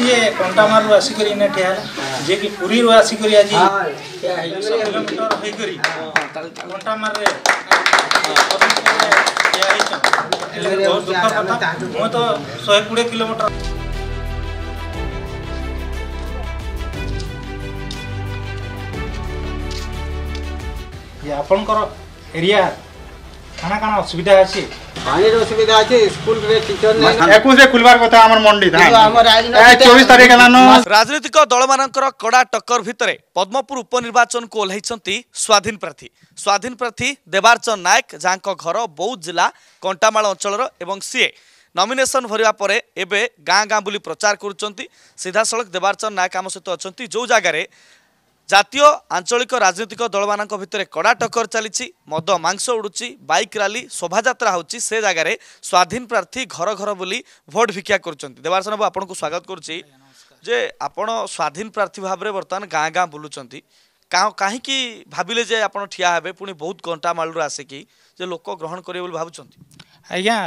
ये कोंटा मार रु आसी करी नेठे आला जे की पुरी रु आसी करी आजी kilometre ya apaan kor area, karena karena sudah sih. राजनीतिक दल मान कड़ा टक्कर भितर पद्मपुर उपनिर्वाचन को ओह्लैंट स्वाधीन प्रार्थी स्वाधीन प्रार्थी देवार्चन नायक जहां घर बौद्ध जिला कंटामाल अंचल सीए नमिनेसन भरवापर एवं गाँ गाँ बुली प्रचार करुँच सीधा सड़क देवार्चन नायक आम सहित अच्छा जो जगार জাতীয় আঞ্চলিক রাজনৈতিক দলমান ভিতরে কড়া টকর চালছে মদ মাংস উড়ুচি বাইক রালি শোভাযাত্রা হচ্ছে সে জায়গায় স্বাধীন প্রার্থী ঘর ঘর বুলি ভোট ভিক্ষা করছেন দেবার্শন বাবু আপনার স্বাগত করছি যে আপনার স্বাধীন প্রার্থী ভাবে বর্তমান গাঁ গাঁ বুলুচার কাহিকি ভাবিলে যে আপনার ঠিয়া হবে পুঁ বহুত ঘণ্টামাড়ু আসিকি যে লোক গ্রহণ করবে বলে ভাবুচ্ছেন আজ্ঞা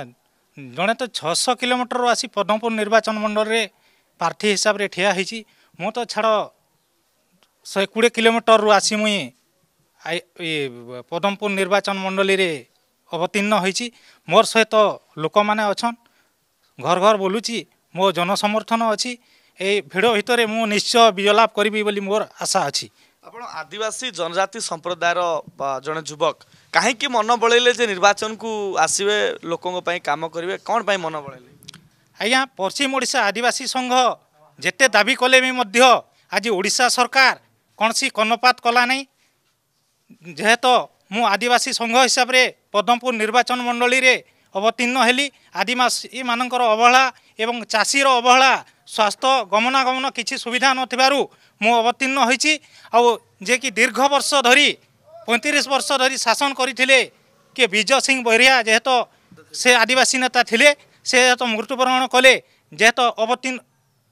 জনে তো ছশ কিলোমিটর আসি পদ্মপুর নির্বাচন মণ্ডলের প্রার্থী হিসাবে ঠিয়া হয়েছি মু তো ছাড় ଶହେ କୋଡ଼ିଏ କିଲୋମିଟରରୁ ଆସି ମୁଇଁ ପଦମପୁର ନିର୍ବାଚନ ମଣ୍ଡଳୀରେ ଅବତୀର୍ଣ୍ଣ ହୋଇଛି ମୋର ସହିତ ଲୋକମାନେ ଅଛନ୍ ଘର ଘର ବୋଲୁଛି ମୋ ଜନସମର୍ଥନ ଅଛି ଏଇ ଭିଡ଼ ଭିତରେ ମୁଁ ନିଶ୍ଚୟ ବିଜୟଲାଭ କରିବି ବୋଲି ମୋର ଆଶା ଅଛି ଆପଣ ଆଦିବାସୀ ଜନଜାତି ସମ୍ପ୍ରଦାୟର ଜଣେ ଯୁବକ କାହିଁକି ମନ ବଳେଇଲେ ଯେ ନିର୍ବାଚନକୁ ଆସିବେ ଲୋକଙ୍କ ପାଇଁ କାମ କରିବେ କ'ଣ ପାଇଁ ମନ ବଳେଇଲେ ଆଜ୍ଞା ପଶ୍ଚିମ ଓଡ଼ିଶା ଆଦିବାସୀ ସଂଘ ଯେତେ ଦାବି କଲେ ବି ମଧ୍ୟ ଆଜି ଓଡ଼ିଶା ସରକାର କୌଣସି କର୍ଣ୍ଣପାତ କଲା ନାହିଁ ଯେହେତୁ ମୁଁ ଆଦିବାସୀ ସଂଘ ହିସାବରେ ପଦ୍ମପୁର ନିର୍ବାଚନ ମଣ୍ଡଳୀରେ ଅବତୀର୍ଣ୍ଣ ହେଲି ଆଦିବାସୀମାନଙ୍କର ଅବହେଳା ଏବଂ ଚାଷୀର ଅବହେଳା ସ୍ୱାସ୍ଥ୍ୟ ଗମନାଗମନ କିଛି ସୁବିଧା ନଥିବାରୁ ମୁଁ ଅବତୀର୍ଣ୍ଣ ହୋଇଛି ଆଉ ଯିଏକି ଦୀର୍ଘ ବର୍ଷ ଧରି ପଇଁତିରିଶ ବର୍ଷ ଧରି ଶାସନ କରିଥିଲେ କିଏ ବିଜୟ ସିଂ ବରିଆ ଯେହେତୁ ସେ ଆଦିବାସୀ ନେତା ଥିଲେ ସେ ଯେହେତୁ ମୃତ୍ୟୁବରଣ କଲେ ଯେହେତୁ ଅବତୀର୍ଣ୍ଣ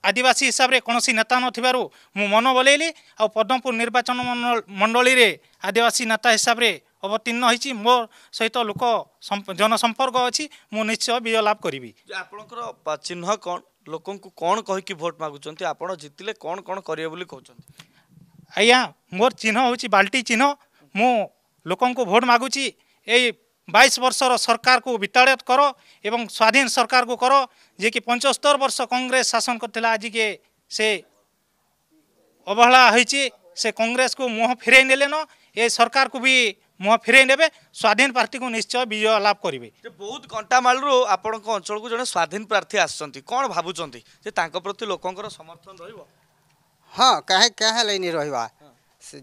आदिवासी हिसाबले कमसी नेता नन बोलैली आ पद्मपुर निर्वाचन मण्डली आदिवासी नेता हिसाबले अवतीर्ण हुन्छ मो सहित लोक जनसम्पर्क निश्चय मिश्चय लाभ गरे आपणको चिह्न कन् लोक भोट मगुन्छ आप मोर चिन्ह हौ बाल्टी चिह्न मोकु भोट मगुची বাইশ ବର୍ଷର ସରକାରକୁ বিতাড়িত କର ଏବଂ স্বাধীন ସରକାରକୁ କର ଯିଏକି ପଞ୍ଚସ୍ତର ବର୍ଷ କଂଗ୍ରେସ ଶାସନ କରିଥିଲା করে আজকে সে অবহেলা হয়েছে সে কংগ্রেসকে মুহ ফিরাই নেলেন এ সরকারকে বি ମୁହଁ ଫେରାଇ ନେବେ ସ୍ୱାଧୀନ ପ୍ରାର୍ଥୀକୁ ନିଶ୍ଚୟ ବିଜୟ ଲାଭ କରିବେ ବହୁତ କଣ୍ଟାମାଳରୁ ଆପଣଙ୍କ ଅଞ୍ଚଳକୁ ଜଣେ ସ୍ୱାଧୀନ ପ୍ରାର୍ଥୀ ଆସୁଛନ୍ତି କ'ଣ ଭାବୁଛନ୍ତି ଯେ ତାଙ୍କ ପ୍ରତି ଲୋକଙ୍କର ସମର୍ଥନ ରହିବ ହଁ କାହିଁ କାହିଁ ହେଲେ ନି ରହିବା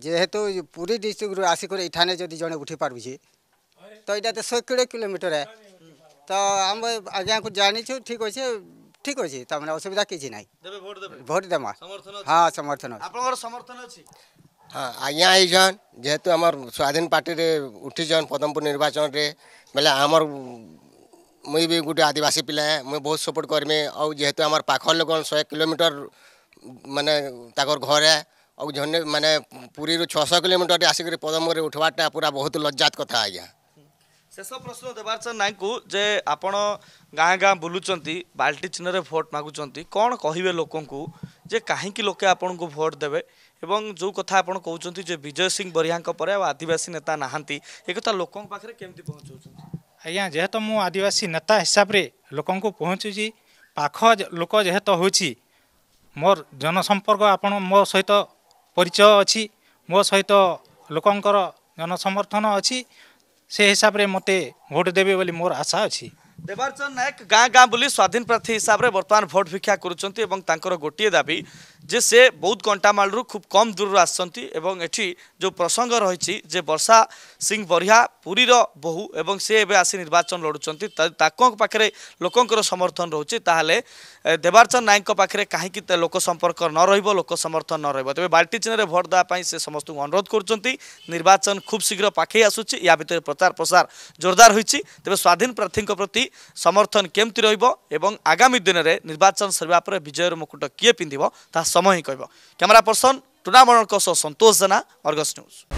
ଯେହେତୁ ପୁରୀ ଡିଷ୍ଟ୍ରିକ୍ଟରୁ ଆସିକରି ଏଠାନେ ଯଦି ଜଣେ ଉଠି ପାରୁଛି তো এটাতে শহে কোড়ি কিলোমিটর তো আমি আজ্ঞাকে জানিছু ঠিক আছে ঠিক আছে তার মানে অসুবিধা কিছু নাই ভোট দেমা হ্যাঁ সমর্থন আপনার সমর্থন আছে হ্যাঁ আজ্ঞা আইছন যেহেতু আমার স্বাধীন পার্টিরে উঠিছন পদমপুর নির্বাচনরে বেলে আমার ମୁଇଁ ବି ଗୋଟେ ଆଦିବାସୀ ପିଲା ମୁଇଁ ବହୁତ ସପୋର୍ଟ କର୍ମି ଆଉ ଯେହେତୁ ଆମର ପାଖର ଲୋକ ଶହେ କିଲୋମିଟର ମାନେ ତାଙ୍କର ଘରେ ଆଉ ଜଣେ ମାନେ ପୁରୀରୁ ଛଅଶହ କିଲୋମିଟରରେ ଆସିକରି ପଦମରେ ଉଠବାଟା ପୁରା ବହୁତ ଲଜ୍ଜାତ କଥା ଆଜ୍ଞା ଶେଷ ପ୍ରଶ୍ନ ଦେବାର ଚାହ ନାଇଁକୁ ଯେ ଆପଣ ଗାଁ ଗାଁ ବୁଲୁଛନ୍ତି ବାଲ୍ଟି ଚିହ୍ନରେ ଭୋଟ ମାଗୁଛନ୍ତି କ'ଣ କହିବେ ଲୋକଙ୍କୁ ଯେ କାହିଁକି ଲୋକେ ଆପଣଙ୍କୁ ଭୋଟ ଦେବେ ଏବଂ ଯେଉଁ କଥା ଆପଣ କହୁଛନ୍ତି ଯେ ବିଜୟ ସିଂ ବରିହାଙ୍କ ପରେ ଆଉ ଆଦିବାସୀ ନେତା ନାହାନ୍ତି ଏ କଥା ଲୋକଙ୍କ ପାଖରେ କେମିତି ପହଞ୍ଚାଉଛନ୍ତି ଆଜ୍ଞା ଯେହେତୁ ମୁଁ ଆଦିବାସୀ ନେତା ହିସାବରେ ଲୋକଙ୍କୁ ପହଞ୍ଚୁଛି ପାଖ ଲୋକ ଯେହେତୁ ହେଉଛି ମୋର ଜନସମ୍ପର୍କ ଆପଣ ମୋ ସହିତ ପରିଚୟ ଅଛି ମୋ ସହିତ ଲୋକଙ୍କର ଜନସମର୍ଥନ ଅଛି ସେ ହିସାବରେ ମୋତେ ଭୋଟ ଦେବେ ବୋଲି ମୋର ଆଶା ଅଛି ଦେବାରଚନ୍ଦ ନାୟକ ଗାଁ ଗାଁ ବୁଲି ସ୍ୱାଧୀନ ପ୍ରାର୍ଥୀ ହିସାବରେ ବର୍ତ୍ତମାନ ଭୋଟ ଭିକ୍ଷା କରୁଛନ୍ତି ଏବଂ ତାଙ୍କର ଗୋଟିଏ ଦାବି जे बौद्ध कन्टामालरू खूब कम दूर दूरु आठी जो प्रसङ्ग रह वर्षा सिंह बरिया पुरी एवं से ए आसि निर्वाचन लडुन्छ तोको समर्थन रहेछ त देवरचन्द नायक पाखेर काहीँक लोक संपर्क न नरहेको लोक समर्थन न नरहेको तपाईँ बाल्टि भोट देप गर्ुन्छ निर्वाचन खूब शीघ्र पाखे या यहाँभित्र प्रचार प्रसार जोरदार हुन्छ तेह्र स्वाधीन प्रार्थी प्रति समर्थन केबि आगामी दिन निर्वाचन सर विजयर मुकुट कि पिन्ध আমি কইব ক্যামেরা পারসন টুর্নামেন্ট কল কো সন্তোষ জানা আরগোস নিউজ